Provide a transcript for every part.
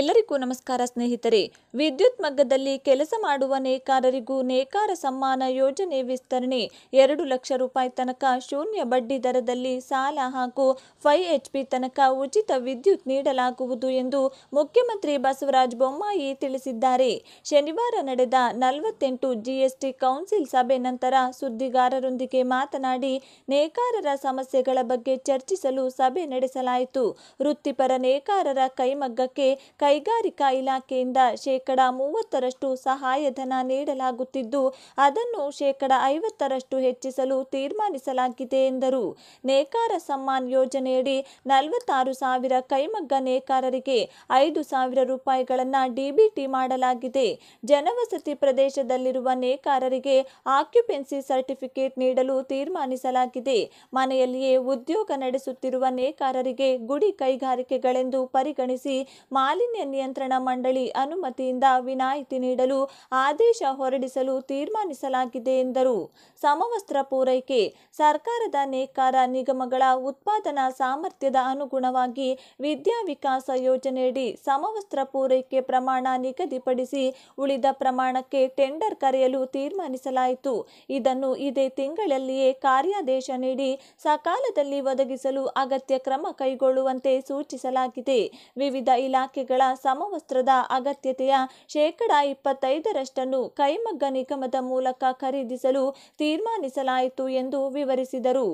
ಎಲ್ಲರಿಗೂ ನಮಸ್ಕಾರ ಸ್ನೇಹಿತರೆ ವಿದ್ಯುತ್ ಮಗ್ಗದಲ್ಲಿ ಕೆಲಸ ಮಾಡುವ ನೇಕಾರರಿಗೂ ನೇಕಾರ ಸಮ್ಮಾನ ಯೋಜನೆ ವಿಸ್ತರಣೆ ಎರಡು ಲಕ್ಷ ರೂಪಾಯಿ ತನಕ ಶೂನ್ಯ ಬಡ್ಡಿ ದರದಲ್ಲಿ ಸಾಲ ಹಾಗೂ ಫೈವ್ ಎಚ್ ಪಿ ತನಕ ಉಚಿತ ವಿದ್ಯುತ್ ನೀಡಲಾಗುವುದು ಎಂದು ಮುಖ್ಯಮಂತ್ರಿ ಬಸವರಾಜ ಬೊಮ್ಮಾಯಿ ತಿಳಿಸಿದ್ದಾರೆ ಶನಿವಾರ ನಡೆದ ನಲವತ್ತೆಂಟು ಜಿಎಸ್ಟಿ ಕೌನ್ಸಿಲ್ ಸಭೆ ನಂತರ ಸುದ್ದಿಗಾರರೊಂದಿಗೆ ಮಾತನಾಡಿ ನೇಕಾರರ ಸಮಸ್ಯೆಗಳ ಬಗ್ಗೆ ಚರ್ಚಿಸಲು ಸಭೆ ನಡೆಸಲಾಯಿತು ವೃತ್ತಿಪರ ನೇಕಾರರ ಕೈಮಗ್ಗಕ್ಕೆ ಕೈಗಾರಿಕಾ ಇಲಾಖೆಯಿಂದ ಶೇಕಡ ಮೂವತ್ತರಷ್ಟು ಸಹಾಯಧನ ನೀಡಲಾಗುತ್ತಿದ್ದು ಅದನ್ನು ಶೇಕಡ ಐವತ್ತರಷ್ಟು ಹೆಚ್ಚಿಸಲು ತೀರ್ಮಾನಿಸಲಾಗಿದೆ ಎಂದರು ನೇಕಾರ ಸಮ್ಮಾನ್ ಯೋಜನೆಯಡಿ ನಲವತ್ತಾರು ಸಾವಿರ ಕೈಮಗ್ಗ ನೇಕಾರರಿಗೆ ಐದು ಸಾವಿರ ರೂಪಾಯಿಗಳನ್ನು ಡಿಬಿಟಿ ಮಾಡಲಾಗಿದೆ ಜನವಸತಿ ಪ್ರದೇಶದಲ್ಲಿರುವ ನೇಕಾರರಿಗೆ ಆಕ್ಯುಪೆನ್ಸಿ ಸರ್ಟಿಫಿಕೇಟ್ ನೀಡಲು ತೀರ್ಮಾನಿಸಲಾಗಿದೆ ಮನೆಯಲ್ಲಿಯೇ ಉದ್ಯೋಗ ನಡೆಸುತ್ತಿರುವ ನೇಕಾರರಿಗೆ ಗುಡಿ ಕೈಗಾರಿಕೆಗಳೆಂದು ಪರಿಗಣಿಸಿ ಮಾಲಿನ್ಯ ಮಾಲಿನ್ಯ ನಿಯಂತ್ರಣ ಮಂಡಳಿ ಅನುಮತಿಯಿಂದ ವಿನಾಯಿತಿ ನೀಡಲು ಆದೇಶ ಹೊರಡಿಸಲು ತೀರ್ಮಾನಿಸಲಾಗಿದೆ ಎಂದರು ಸಮವಸ್ತ್ರ ಪೂರೈಕೆ ಸರ್ಕಾರದ ನೇಕಾರ ನಿಗಮಗಳ ಉತ್ಪಾದನಾ ಸಾಮರ್ಥ್ಯದ ಅನುಗುಣವಾಗಿ ವಿದ್ಯಾ ವಿಕಾಸ ಯೋಜನೆಯಡಿ ಸಮವಸ್ತ್ರ ಪೂರೈಕೆ ಪ್ರಮಾಣ ನಿಗದಿಪಡಿಸಿ ಉಳಿದ ಪ್ರಮಾಣಕ್ಕೆ ಟೆಂಡರ್ ಕರೆಯಲು ತೀರ್ಮಾನಿಸಲಾಯಿತು ಇದನ್ನು ಇದೇ ತಿಂಗಳಲ್ಲಿಯೇ ಕಾರ್ಯಾದೇಶ ನೀಡಿ ಸಕಾಲದಲ್ಲಿ ಒದಗಿಸಲು ಅಗತ್ಯ ಕ್ರಮ ಕೈಗೊಳ್ಳುವಂತೆ ಸೂಚಿಸಲಾಗಿದೆ ವಿವಿಧ ಇಲಾಖೆಗಳ ಸಮವಸ್ತ್ರದ ಅಗತ್ಯತೆಯ ಶೇಕಡ ಇಪ್ಪತ್ತೈದರಷ್ಟನ್ನು ಕೈಮಗ್ಗ ನಿಗಮದ ಮೂಲಕ ಖರೀದಿಸಲು ತೀರ್ಮಾನಿಸಲಾಯಿತು ಎಂದು ವಿವರಿಸಿದರು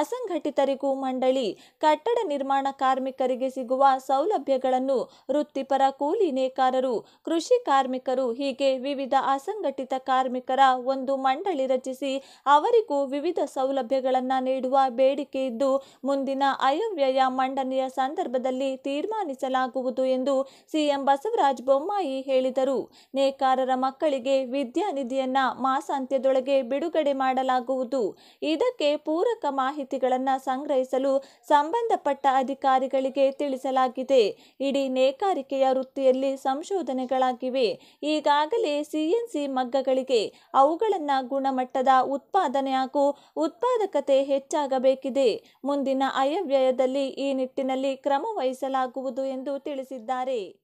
ಅಸಂಘಟಿತರಿಗೂ ಮಂಡಳಿ ಕಟ್ಟಡ ನಿರ್ಮಾಣ ಕಾರ್ಮಿಕರಿಗೆ ಸಿಗುವ ಸೌಲಭ್ಯಗಳನ್ನು ವೃತ್ತಿಪರ ಕೂಲಿ ನೇಕಾರರು ಕೃಷಿ ಕಾರ್ಮಿಕರು ಹೀಗೆ ವಿವಿಧ ಅಸಂಘಟಿತ ಕಾರ್ಮಿಕರ ಒಂದು ಮಂಡಳಿ ರಚಿಸಿ ಅವರಿಗೂ ವಿವಿಧ ಸೌಲಭ್ಯಗಳನ್ನು ನೀಡುವ ಬೇಡಿಕೆ ಇದ್ದು ಮುಂದಿನ ಅಯವ್ಯಯ ಮಂಡನೆಯ ಸಂದರ್ಭದಲ್ಲಿ ತೀರ್ಮಾನಿಸಲಾಗುವುದು ಎಂದು ಸಿಎಂ ಬಸವರಾಜ ಬೊಮ್ಮಾಯಿ ಹೇಳಿದರು ನೇಕಾರರ ಮಕ್ಕಳಿಗೆ ವಿದ್ಯಾನಿಧಿಯನ್ನ ಮಾಸಾಂತ್ಯದೊಳಗೆ ಬಿಡುಗಡೆ ಮಾಡಲಾಗುವುದು ಇದಕ್ಕೆ ಪೂರಕ ಮಾಹಿತಿಗಳನ್ನು ಸಂಗ್ರಹಿಸಲು ಸಂಬಂಧಪಟ್ಟ ಅಧಿಕಾರಿಗಳಿಗೆ ತಿಳಿಸಲಾಗಿದೆ ಇಡೀ ನೇಕಾರಿಕೆಯ ವೃತ್ತಿಯಲ್ಲಿ ಸಂಶೋಧನೆಗಳಾಗಿವೆ ಈಗಾಗಲೇ ಸಿಎನ್ಸಿ ಮಗ್ಗಗಳಿಗೆ ಅವುಗಳನ್ನ ಗುಣಮಟ್ಟದ ಉತ್ಪಾದನೆ ಹಾಗೂ ಉತ್ಪಾದಕತೆ ಹೆಚ್ಚಾಗಬೇಕಿದೆ ಮುಂದಿನ ಅಯವ್ಯಯದಲ್ಲಿ ಈ ನಿಟ್ಟಿನಲ್ಲಿ ಕ್ರಮ ವಹಿಸಲಾಗುವುದು ಎಂದು ತಿಳಿಸಿದ್ದಾರೆ করে